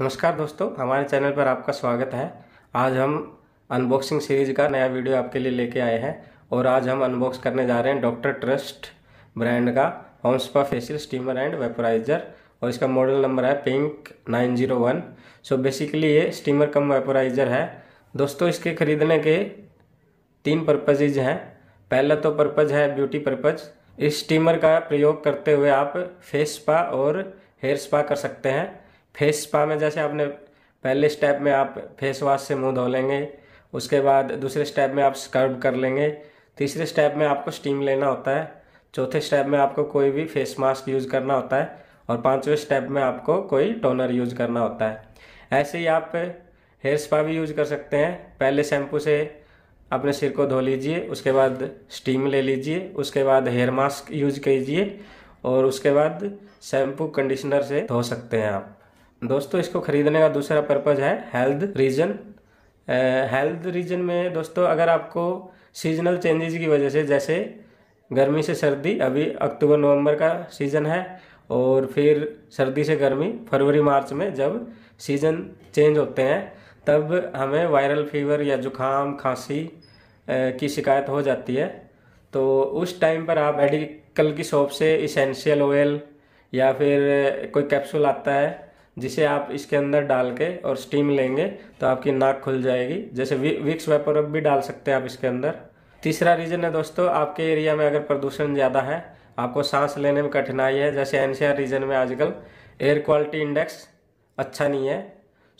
नमस्कार दोस्तों हमारे चैनल पर आपका स्वागत है आज हम अनबॉक्सिंग सीरीज का नया वीडियो आपके लिए लेके आए हैं और आज हम अनबॉक्स करने जा रहे हैं डॉक्टर ट्रस्ट ब्रांड का home spa facial steamer and vaporiser और इसका मॉडल नंबर है pink nine zero one so basically ये स्टीमर कम वेपोराइजर है दोस्तों इसके ख़रीदने के तीन पर्पजेज हैं पहला तो पर्पज़ है ब्यूटी पर्पज़ इस स्टीमर का प्रयोग करते हुए आप फेस स्पा और हेयर स्पा कर सकते हैं फेस स्पा में जैसे आपने पहले स्टेप में आप फेस वॉश से मुंह धो लेंगे उसके बाद दूसरे स्टेप में आप स्क्रब कर लेंगे तीसरे स्टेप में आपको स्टीम लेना होता है चौथे स्टेप में आपको कोई भी फेस मास्क यूज़ करना होता है और पाँचवें स्टेप में आपको कोई टोनर यूज़ करना होता है ऐसे ही आप हेयर स्पा भी यूज़ कर सकते हैं पहले शैम्पू से अपने सिर को धो लीजिए उसके बाद स्टीम ले लीजिए उसके बाद हेयर मास्क यूज कीजिए और उसके बाद शैम्पू कंडीशनर से धो सकते हैं आप दोस्तों इसको ख़रीदने का दूसरा पर्पज़ है हेल्थ रीजन हेल्थ रीजन में दोस्तों अगर आपको सीजनल चेंजेस की वजह से जैसे गर्मी से सर्दी अभी अक्टूबर नवंबर का सीज़न है और फिर सर्दी से गर्मी फरवरी मार्च में जब सीज़न चेंज होते हैं तब हमें वायरल फीवर या जुखाम खांसी की शिकायत हो जाती है तो उस टाइम पर आप मेडिकल की शॉप से इसेंशियल ऑयल या फिर कोई कैप्सूल आता है जिसे आप इसके अंदर डाल के और स्टीम लेंगे तो आपकी नाक खुल जाएगी जैसे विक्स वेपोरब भी डाल सकते हैं आप इसके अंदर तीसरा रीज़न है दोस्तों आपके एरिया में अगर प्रदूषण ज़्यादा है आपको सांस लेने में कठिनाई है जैसे एनसीआर रीजन में आजकल एयर क्वालिटी इंडेक्स अच्छा नहीं है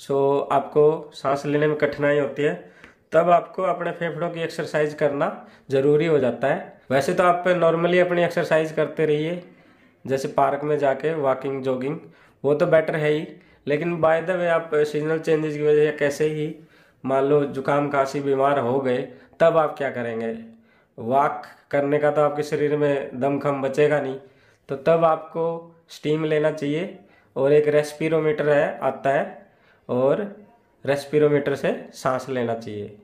सो आपको सांस लेने में कठिनाई होती है तब आपको अपने फेफड़ों की एक्सरसाइज करना ज़रूरी हो जाता है वैसे तो आप नॉर्मली अपनी एक्सरसाइज करते रहिए जैसे पार्क में जाके वॉकिंग जॉगिंग वो तो बेटर है ही लेकिन बाय द वे आप सीजनल चेंजेस की वजह से कैसे ही मान लो जुकाम खांसी बीमार हो गए तब आप क्या करेंगे वॉक करने का तो आपके शरीर में दमखम बचेगा नहीं तो तब आपको स्टीम लेना चाहिए और एक रेस्पिरोमीटर है आता है और रेस्पिरोमीटर से सांस लेना चाहिए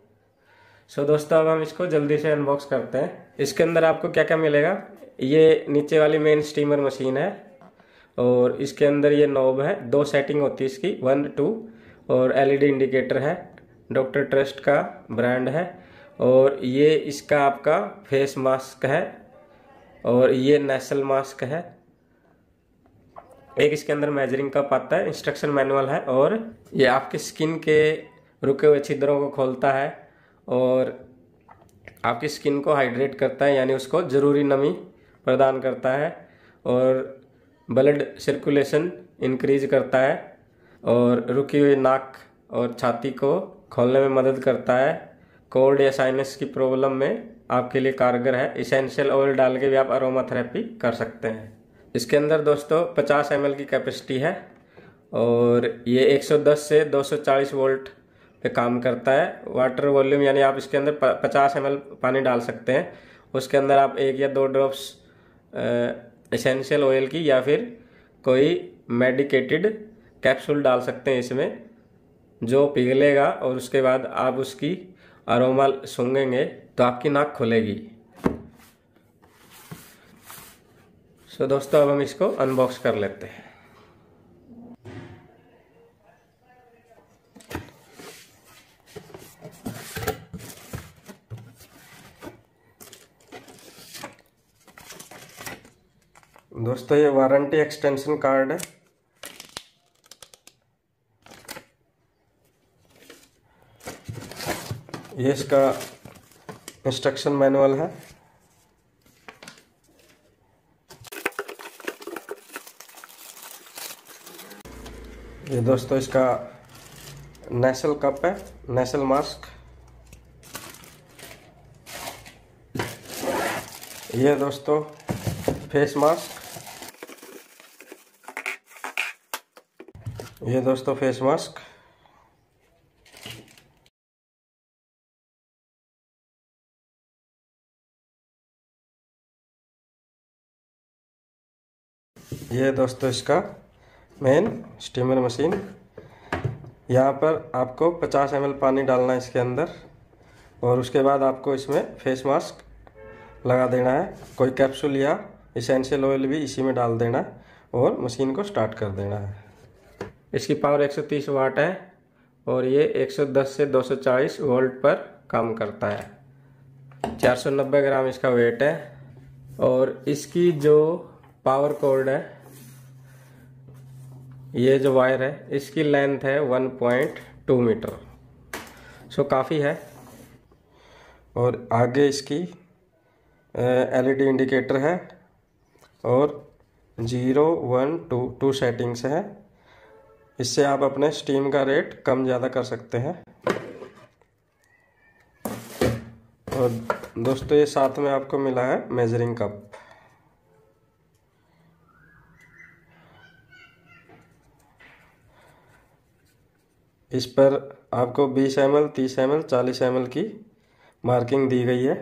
सो so, दोस्तों अब हम इसको जल्दी से अनबॉक्स करते हैं इसके अंदर आपको क्या क्या मिलेगा ये नीचे वाली मेन स्टीमर मशीन है और इसके अंदर ये नॉब है दो सेटिंग होती है इसकी वन टू और एलईडी इंडिकेटर e है डॉक्टर ट्रस्ट का ब्रांड है और ये इसका आपका फेस मास्क है और ये नेसल मास्क है एक इसके अंदर मेजरिंग का आता है इंस्ट्रक्शन मैनुअल है और ये आपके स्किन के रुके हुए छिद्रों को खोलता है और आपकी स्किन को हाइड्रेट करता है यानी उसको ज़रूरी नमी प्रदान करता है और ब्लड सर्कुलेशन इंक्रीज करता है और रुकी हुई नाक और छाती को खोलने में मदद करता है कोल्ड या साइनस की प्रॉब्लम में आपके लिए कारगर है इसेंशियल ऑयल डाल के भी आप अरोमाथेरेपी कर सकते हैं इसके अंदर दोस्तों 50 एम की कैपेसिटी है और ये 110 से 240 वोल्ट पे काम करता है वाटर वॉल्यूम यानी आप इसके अंदर 50 एम पानी डाल सकते हैं उसके अंदर आप एक या दो ड्रॉप्स एसेंशियल ऑयल की या फिर कोई मेडिकेटेड कैप्सूल डाल सकते हैं इसमें जो पिघलेगा और उसके बाद आप उसकी अरोमा सूंघेंगे तो आपकी नाक खुलेगी सो so दोस्तों अब हम इसको अनबॉक्स कर लेते हैं दोस्तों ये वारंटी एक्सटेंशन कार्ड है ये इसका इंस्ट्रक्शन मैनुअल है ये दोस्तों इसका नेशल कप है नेशल मास्क ये दोस्तों फेस मास्क ये दोस्तों फेस मास्क ये दोस्तों इसका मेन स्टीमर मशीन यहाँ पर आपको 50 एम पानी डालना है इसके अंदर और उसके बाद आपको इसमें फेस मास्क लगा देना है कोई कैप्सूल या इसेंशियल ऑयल भी इसी में डाल देना है और मशीन को स्टार्ट कर देना है इसकी पावर 130 वाट है और ये 110 से 240 वोल्ट पर काम करता है 490 ग्राम इसका वेट है और इसकी जो पावर कोर्ड है ये जो वायर है इसकी लेंथ है 1.2 मीटर सो काफ़ी है और आगे इसकी एलईडी इंडिकेटर है और zero one two two settings है इससे आप अपने स्टीम का रेट कम ज़्यादा कर सकते हैं और दोस्तों ये साथ में आपको मिला है मेजरिंग कप इस पर आपको 20 एम एल तीस एम एल चालीस एम एल की मार्किंग दी गई है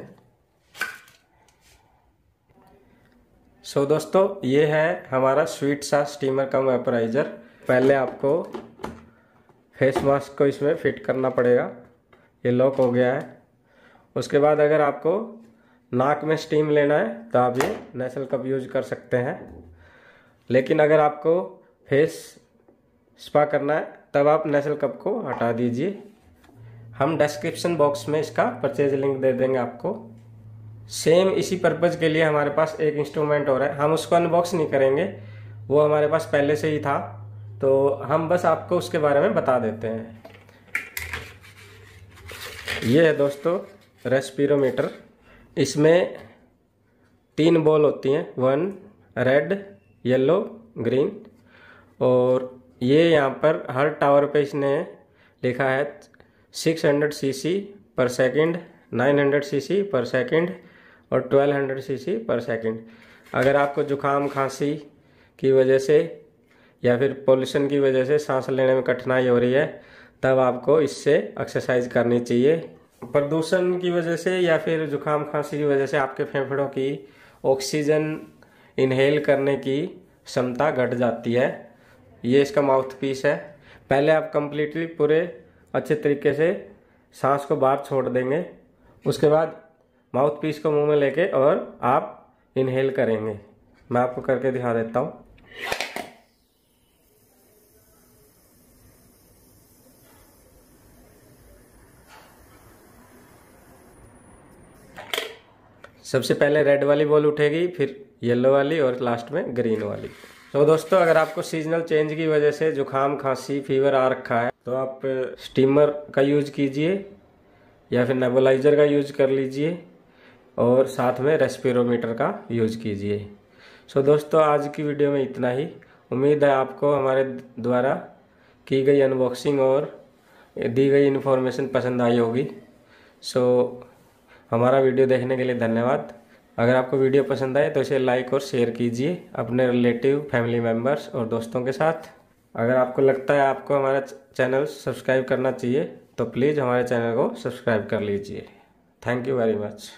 सो so, दोस्तों ये है हमारा स्वीट सा स्टीमर का वेपराइज़र पहले आपको फेस मास्क को इसमें फिट करना पड़ेगा ये लॉक हो गया है उसके बाद अगर आपको नाक में स्टीम लेना है तो आप ये नेसल कप यूज कर सकते हैं लेकिन अगर आपको फेस स्पा करना है तब आप नेसल कप को हटा दीजिए हम डिस्क्रिप्शन बॉक्स में इसका परचेज लिंक दे देंगे आपको सेम इसी पर्पज़ के लिए हमारे पास एक इंस्ट्रूमेंट और है हम उसको अनबॉक्स नहीं करेंगे वो हमारे पास पहले से ही था तो हम बस आपको उसके बारे में बता देते हैं ये है दोस्तों रेस्पिरोमीटर इसमें तीन बॉल होती हैं वन रेड येलो ग्रीन और ये यहाँ पर हर टावर पे इसने लिखा है 600 सीसी पर सेकंड 900 सीसी पर सेकंड और 1200 सीसी पर सेकंड अगर आपको जुकाम खांसी की वजह से या फिर पोल्यूशन की वजह से सांस लेने में कठिनाई हो रही है तब आपको इससे एक्सरसाइज करनी चाहिए प्रदूषण की वजह से या फिर जुकाम खांसी की वजह से आपके फेफड़ों की ऑक्सीजन इनहेल करने की क्षमता घट जाती है ये इसका माउथ पीस है पहले आप कंप्लीटली पूरे अच्छे तरीके से सांस को बाहर छोड़ देंगे उसके बाद माउथ पीस को मुंह में लेके और आप इनहेल करेंगे मैं आपको करके दिखा देता हूँ सबसे पहले रेड वाली बॉल उठेगी फिर येलो वाली और लास्ट में ग्रीन वाली तो दोस्तों अगर आपको सीजनल चेंज की वजह से जुकाम खांसी फीवर आ रखा है तो आप स्टीमर का यूज कीजिए या फिर नेबुलाइजर का यूज कर लीजिए और साथ में रेस्पिरोमीटर का यूज कीजिए सो दोस्तों आज की वीडियो में इतना ही उम्मीद है आपको हमारे द्वारा की गई अनबॉक्सिंग और दी गई इन्फॉर्मेशन पसंद आई होगी सो so, हमारा वीडियो देखने के लिए धन्यवाद अगर आपको वीडियो पसंद आए तो इसे लाइक और शेयर कीजिए अपने रिलेटिव फैमिली मेम्बर्स और दोस्तों के साथ अगर आपको लगता है आपको हमारा चैनल सब्सक्राइब करना चाहिए तो प्लीज़ हमारे चैनल को सब्सक्राइब कर लीजिए थैंक यू वेरी मच